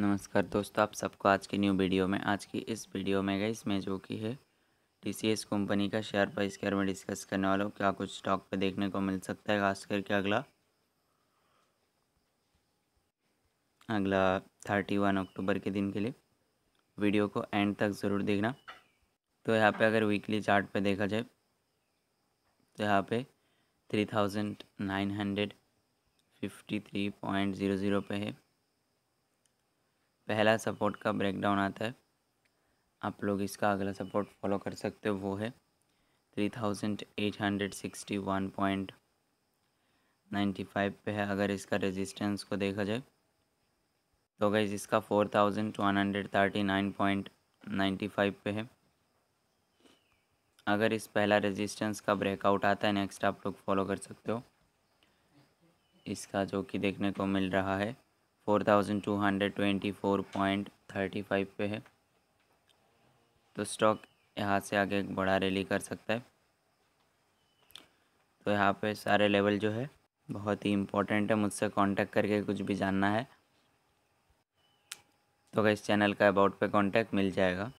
नमस्कार दोस्तों आप सबको आज की न्यू वीडियो में आज की इस वीडियो में गई इसमें जो कि है टी कंपनी का शेयर प्राइस के बारे में डिस्कस करने वाला हूँ क्या कुछ स्टॉक पे देखने को मिल सकता है खास करके अगला अगला थर्टी वन अक्टूबर के दिन के लिए वीडियो को एंड तक ज़रूर देखना तो यहाँ पे अगर वीकली चार्ट पे देखा जाए तो यहाँ पे three thousand nine hundred fifty three point zero zero पे है पहला सपोर्ट का ब्रेकडाउन आता है आप लोग इसका अगला सपोर्ट फॉलो कर सकते हो वो है three thousand eight hundred sixty one point ninety five पे है अगर इसका रेजिस्टेंस को देखा जाए तो गई इसका four thousand one hundred thirty nine point ninety five पे है अगर इस पहला रेजिस्टेंस का ब्रेकआउट आता है नेक्स्ट आप लोग फॉलो कर सकते हो इसका जो कि देखने को मिल रहा है four thousand two hundred twenty four point thirty five पे है तो स्टॉक यहाँ से आगे एक बड़ा रैली कर सकता है तो यहाँ पे सारे लेवल जो है बहुत ही इम्पोर्टेंट है मुझसे कांटेक्ट करके कुछ भी जानना है तो इस चैनल का अबाउट पे कांटेक्ट मिल जाएगा